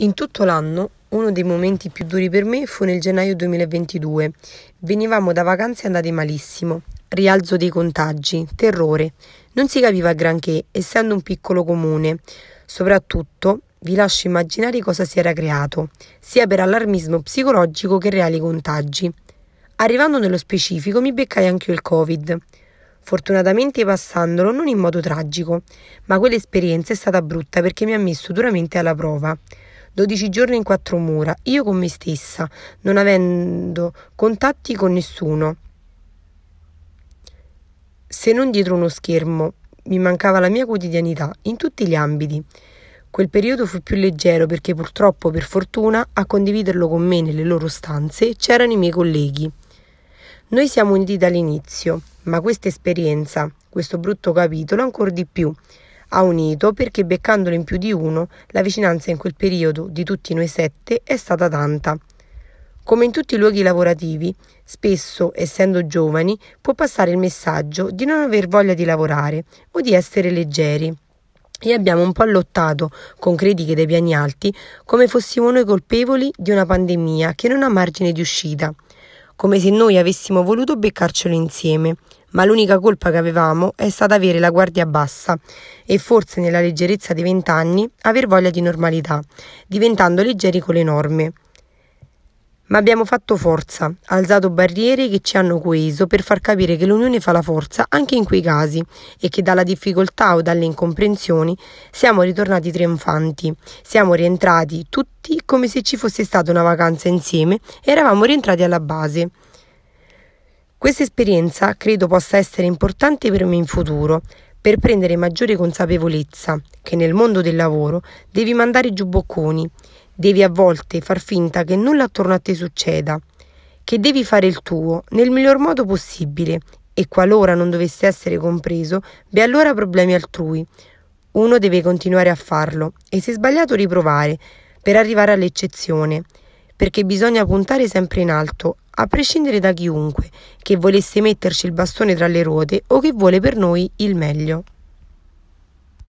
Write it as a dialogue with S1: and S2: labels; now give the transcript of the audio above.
S1: In tutto l'anno, uno dei momenti più duri per me fu nel gennaio 2022. Venivamo da vacanze andate malissimo, rialzo dei contagi, terrore. Non si capiva granché, essendo un piccolo comune. Soprattutto, vi lascio immaginare cosa si era creato, sia per allarmismo psicologico che reali contagi. Arrivando nello specifico mi beccai anche io il Covid. Fortunatamente passandolo non in modo tragico, ma quell'esperienza è stata brutta perché mi ha messo duramente alla prova. 12 giorni in quattro mura, io con me stessa, non avendo contatti con nessuno, se non dietro uno schermo. Mi mancava la mia quotidianità in tutti gli ambiti. Quel periodo fu più leggero perché purtroppo, per fortuna, a condividerlo con me nelle loro stanze c'erano i miei colleghi. Noi siamo uniti dall'inizio, ma questa esperienza, questo brutto capitolo ancora di più, ha unito perché beccandolo in più di uno, la vicinanza in quel periodo di tutti noi sette è stata tanta. Come in tutti i luoghi lavorativi, spesso, essendo giovani, può passare il messaggio di non aver voglia di lavorare o di essere leggeri. E abbiamo un po' lottato, con critiche dai piani alti, come fossimo noi colpevoli di una pandemia che non ha margine di uscita come se noi avessimo voluto beccarcelo insieme, ma l'unica colpa che avevamo è stata avere la guardia bassa e forse nella leggerezza dei vent'anni aver voglia di normalità, diventando leggeri con le norme. Ma abbiamo fatto forza, alzato barriere che ci hanno coeso per far capire che l'unione fa la forza anche in quei casi e che dalla difficoltà o dalle incomprensioni siamo ritornati trionfanti. Siamo rientrati tutti come se ci fosse stata una vacanza insieme e eravamo rientrati alla base. Questa esperienza credo possa essere importante per me in futuro, per prendere maggiore consapevolezza che nel mondo del lavoro devi mandare giù bocconi, Devi a volte far finta che nulla attorno a te succeda, che devi fare il tuo nel miglior modo possibile e qualora non dovesse essere compreso, beh allora problemi altrui. Uno deve continuare a farlo e se sbagliato riprovare per arrivare all'eccezione, perché bisogna puntare sempre in alto, a prescindere da chiunque, che volesse metterci il bastone tra le ruote o che vuole per noi il meglio.